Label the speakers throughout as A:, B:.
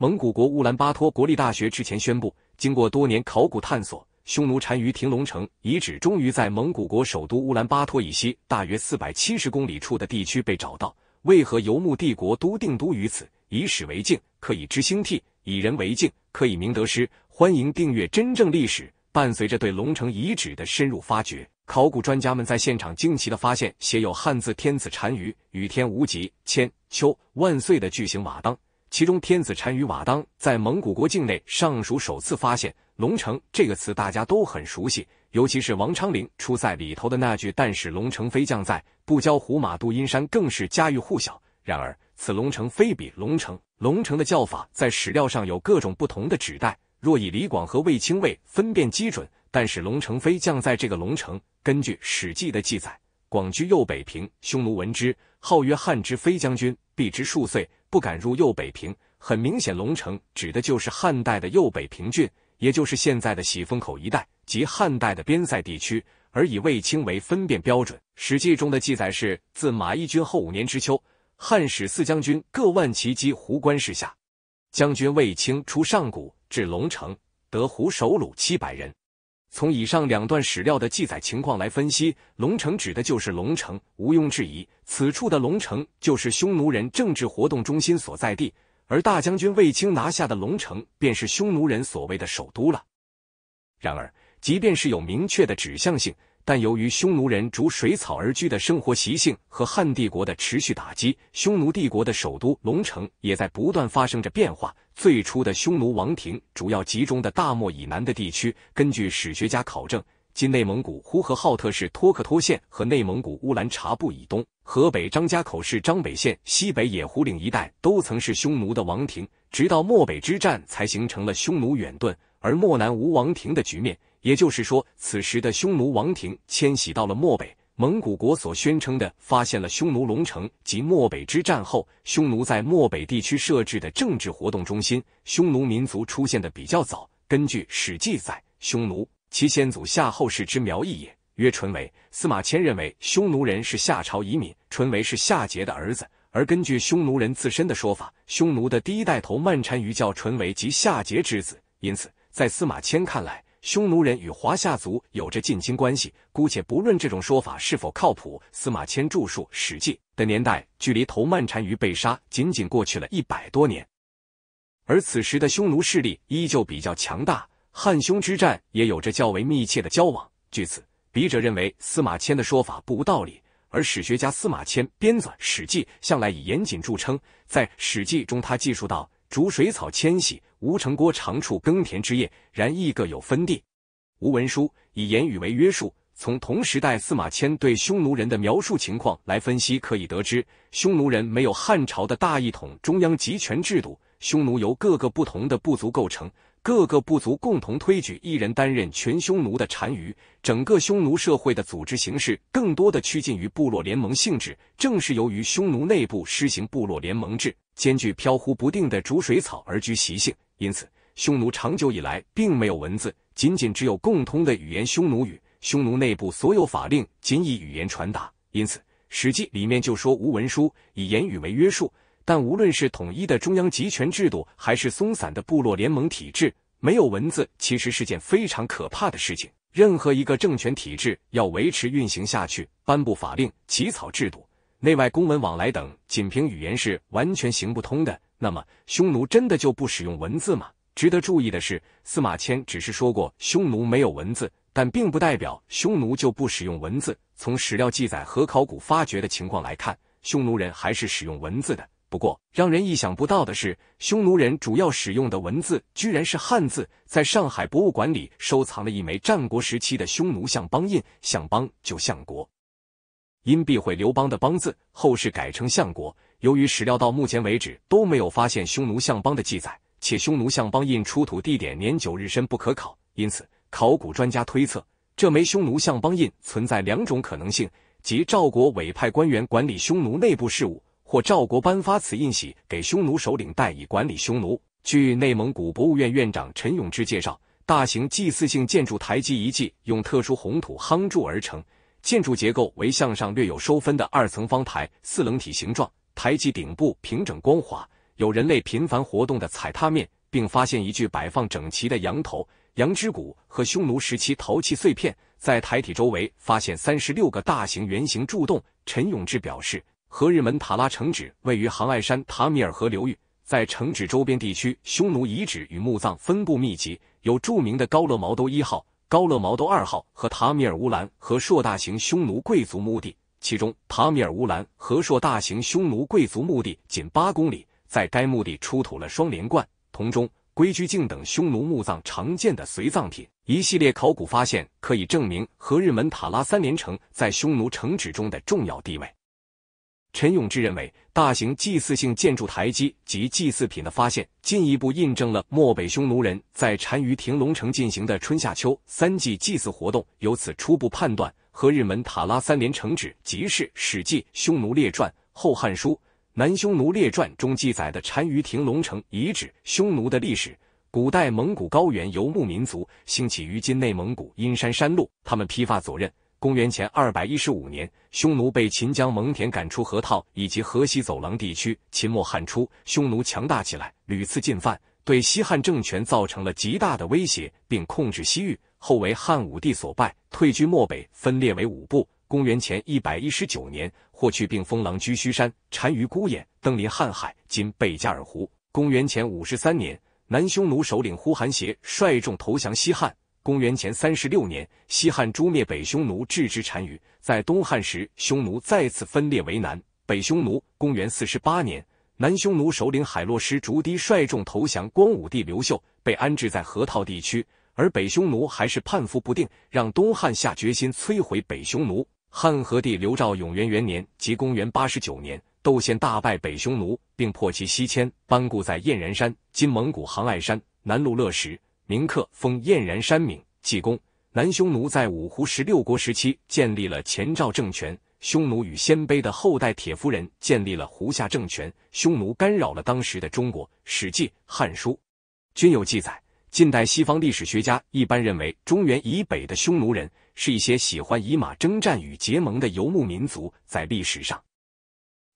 A: 蒙古国乌兰巴托国立大学之前宣布，经过多年考古探索，匈奴单于停龙城遗址终于在蒙古国首都乌兰巴托以西大约四百七十公里处的地区被找到。为何游牧帝国都定都于此？以史为镜，可以知兴替；以人为镜，可以明得失。欢迎订阅《真正历史》。伴随着对龙城遗址的深入发掘，考古专家们在现场惊奇的发现，写有汉字“天子单于，与天无极，千秋万岁”的巨型瓦当。其中，天子单于瓦当在蒙古国境内尚属首次发现“龙城”这个词，大家都很熟悉，尤其是王昌龄《出塞》里头的那句“但使龙城飞将在，不教胡马度阴山”，更是家喻户晓。然而，此龙城非彼龙城，龙城的叫法在史料上有各种不同的指代。若以李广和卫青为分辨基准，“但使龙城飞将”在这个龙城，根据《史记》的记载，广居右北平，匈奴闻之，号曰汉之飞将军。避之数岁，不敢入右北平。很明显，龙城指的就是汉代的右北平郡，也就是现在的喜峰口一带及汉代的边塞地区。而以卫青为分辨标准，《史记》中的记载是：自马邑军后五年之秋，汉使四将军各万骑击胡关市下，将军卫青出上谷，至龙城，得胡首虏七百人。从以上两段史料的记载情况来分析，龙城指的就是龙城，毋庸置疑。此处的龙城就是匈奴人政治活动中心所在地，而大将军卫青拿下的龙城，便是匈奴人所谓的首都了。然而，即便是有明确的指向性。但由于匈奴人逐水草而居的生活习性和汉帝国的持续打击，匈奴帝国的首都龙城也在不断发生着变化。最初的匈奴王庭主要集中的大漠以南的地区，根据史学家考证，今内蒙古呼和浩特市托克托县和内蒙古乌兰察布以东、河北张家口市张北县西北野狐岭一带，都曾是匈奴的王庭。直到漠北之战，才形成了匈奴远遁而漠南无王庭的局面。也就是说，此时的匈奴王庭迁徙到了漠北。蒙古国所宣称的发现了匈奴龙城及漠北之战后，匈奴在漠北地区设置的政治活动中心。匈奴民族出现的比较早。根据史记载，匈奴其先祖夏后氏之苗裔也，曰纯为。司马迁认为，匈奴人是夏朝遗民，纯为是夏桀的儿子。而根据匈奴人自身的说法，匈奴的第一带头曼单于叫纯为，即夏桀之子。因此，在司马迁看来。匈奴人与华夏族有着近亲关系，姑且不论这种说法是否靠谱。司马迁著述《史记》的年代，距离头曼单于被杀仅仅过去了一百多年，而此时的匈奴势力依旧比较强大，汉匈之战也有着较为密切的交往。据此，笔者认为司马迁的说法不无道理。而史学家司马迁编纂《史记》，向来以严谨著称，在《史记》中，他记述到逐水草迁徙。吴成郭常处耕田之业，然亦各有分地。吴文书以言语为约束。从同时代司马迁对匈奴人的描述情况来分析，可以得知，匈奴人没有汉朝的大一统中央集权制度。匈奴由各个不同的部族构成，各个部族共同推举一人担任全匈奴的单于。整个匈奴社会的组织形式，更多的趋近于部落联盟性质。正是由于匈奴内部施行部落联盟制，兼具飘忽不定的逐水草而居习性。因此，匈奴长久以来并没有文字，仅仅只有共通的语言匈奴语。匈奴内部所有法令仅以语言传达，因此《史记》里面就说无文书，以言语为约束。但无论是统一的中央集权制度，还是松散的部落联盟体制，没有文字其实是件非常可怕的事情。任何一个政权体制要维持运行下去，颁布法令、起草制度。内外公文往来等，仅凭语言是完全行不通的。那么，匈奴真的就不使用文字吗？值得注意的是，司马迁只是说过匈奴没有文字，但并不代表匈奴就不使用文字。从史料记载和考古发掘的情况来看，匈奴人还是使用文字的。不过，让人意想不到的是，匈奴人主要使用的文字居然是汉字。在上海博物馆里收藏了一枚战国时期的匈奴相邦印，相邦就相国。因避讳刘邦的“邦”字，后世改称相国。由于史料到目前为止都没有发现匈奴相邦的记载，且匈奴相邦印出土地点年久日深不可考，因此考古专家推测，这枚匈奴相邦印存在两种可能性：即赵国委派官员管理匈奴内部事务，或赵国颁发此印玺给匈奴首领代以管理匈奴。据内蒙古博物院院长陈永志介绍，大型祭祀性建筑台基遗迹用特殊红土夯筑而成。建筑结构为向上略有收分的二层方台四棱体形状，台基顶部平整光滑，有人类频繁活动的踩踏面，并发现一具摆放整齐的羊头、羊肢骨和匈奴时期陶器碎片。在台体周围发现三十六个大型圆形柱洞。陈永志表示，和日门塔拉城址位于杭爱山塔米尔河流域，在城址周边地区匈奴遗址与墓葬分布密集，有著名的高勒毛都一号。高勒毛都二号和塔米尔乌兰和硕大型匈奴贵族墓地，其中塔米尔乌兰和硕大型匈奴贵族墓地仅八公里，在该墓地出土了双连冠、铜钟、龟居镜等匈奴墓葬常见的随葬品，一系列考古发现可以证明和日门塔拉三连城在匈奴城址中的重要地位。陈永志认为，大型祭祀性建筑台基及祭祀品的发现，进一步印证了漠北匈奴人在单于亭龙城进行的春夏秋三季祭祀活动。由此初步判断，和日门塔拉三连城址即是《史记·匈奴列传》《后汉书·南匈奴列传》中记载的单于亭龙城遗址。匈奴的历史，古代蒙古高原游牧民族，兴起于今内蒙古阴山山麓，他们披发左衽。公元前二百一十五年，匈奴被秦将蒙恬赶出河套以及河西走廊地区。秦末汉初，匈奴强大起来，屡次进犯，对西汉政权造成了极大的威胁，并控制西域。后为汉武帝所败，退居漠北，分裂为五部。公元前一百一十九年，霍去病封狼居胥山，单于孤雁，登临瀚海（今贝加尔湖）。公元前五十三年，南匈奴首领呼韩邪率众投降西汉。公元前三十六年，西汉诛灭北匈奴，置之单于。在东汉时，匈奴再次分裂为南、北匈奴。公元四十八年，南匈奴首领海洛师逐堤率众投降光武帝刘秀，被安置在河套地区，而北匈奴还是叛服不定，让东汉下决心摧毁北匈奴。汉和帝刘肇永元元年，即公元八十九年，窦宪大败北匈奴，并破其西迁。班固在燕然山（今蒙古杭爱山）南麓勒石。铭刻封燕然山铭，济公。南匈奴在五胡十六国时期建立了前赵政权，匈奴与鲜卑的后代铁夫人建立了胡夏政权。匈奴干扰了当时的中国，《史记》《汉书》均有记载。近代西方历史学家一般认为，中原以北的匈奴人是一些喜欢以马征战与结盟的游牧民族。在历史上，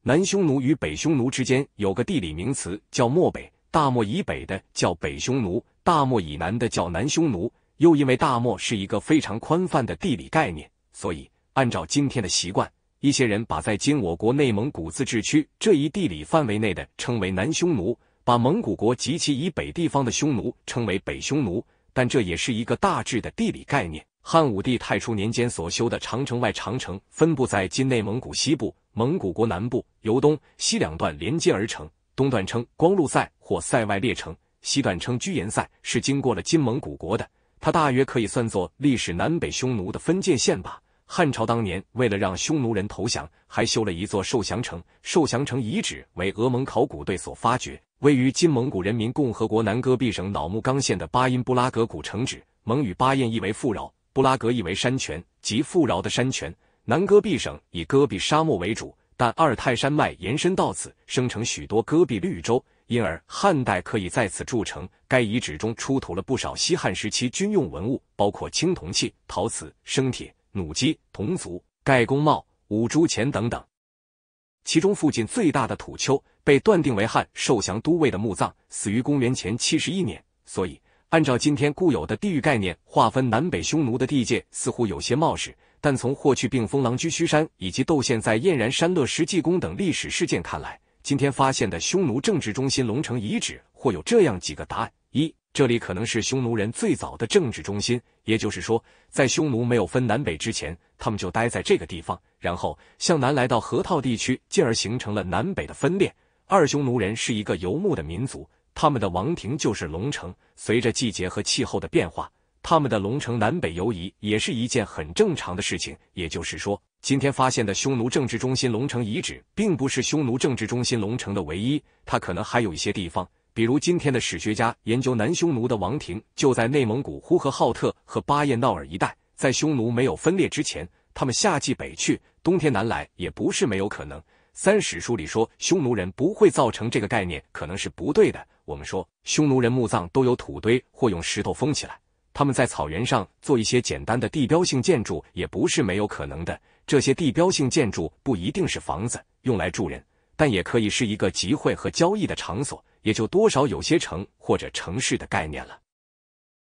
A: 南匈奴与北匈奴之间有个地理名词叫漠北，大漠以北的叫北匈奴。大漠以南的叫南匈奴，又因为大漠是一个非常宽泛的地理概念，所以按照今天的习惯，一些人把在今我国内蒙古自治区这一地理范围内的称为南匈奴，把蒙古国及其以北地方的匈奴称为北匈奴。但这也是一个大致的地理概念。汉武帝太初年间所修的长城外长城，分布在今内蒙古西部、蒙古国南部，由东西两段连接而成，东段称光禄塞或塞外列城。西段称居延塞，是经过了金蒙古国的，它大约可以算作历史南北匈奴的分界线吧。汉朝当年为了让匈奴人投降，还修了一座受降城。受降城遗址为俄蒙考古队所发掘，位于金蒙古人民共和国南戈壁省老木刚县的巴音布拉格古城址。蒙语“巴彦”意为富饶，“布拉格”意为山泉，即富饶的山泉。南戈壁省以戈壁沙漠为主，但阿尔泰山脉延伸到此，生成许多戈壁绿洲。因而，汉代可以在此筑城。该遗址中出土了不少西汉时期军用文物，包括青铜器、陶瓷、生铁、弩机、铜足、盖公帽、五铢钱等等。其中，附近最大的土丘被断定为汉受降都尉的墓葬，死于公元前七十一年。所以，按照今天固有的地域概念划分南北匈奴的地界，似乎有些冒失。但从霍去病封狼居胥山以及窦宪在燕然山勒石记公等历史事件看来，今天发现的匈奴政治中心龙城遗址，或有这样几个答案：一，这里可能是匈奴人最早的政治中心，也就是说，在匈奴没有分南北之前，他们就待在这个地方，然后向南来到河套地区，进而形成了南北的分裂。二，匈奴人是一个游牧的民族，他们的王庭就是龙城，随着季节和气候的变化，他们的龙城南北游移也是一件很正常的事情，也就是说。今天发现的匈奴政治中心龙城遗址，并不是匈奴政治中心龙城的唯一，它可能还有一些地方，比如今天的史学家研究南匈奴的王庭就在内蒙古呼和浩特和巴彦淖尔一带。在匈奴没有分裂之前，他们夏季北去，冬天南来也不是没有可能。三史书里说匈奴人不会造成这个概念，可能是不对的。我们说匈奴人墓葬都有土堆或用石头封起来。他们在草原上做一些简单的地标性建筑也不是没有可能的。这些地标性建筑不一定是房子，用来住人，但也可以是一个集会和交易的场所，也就多少有些城或者城市的概念了。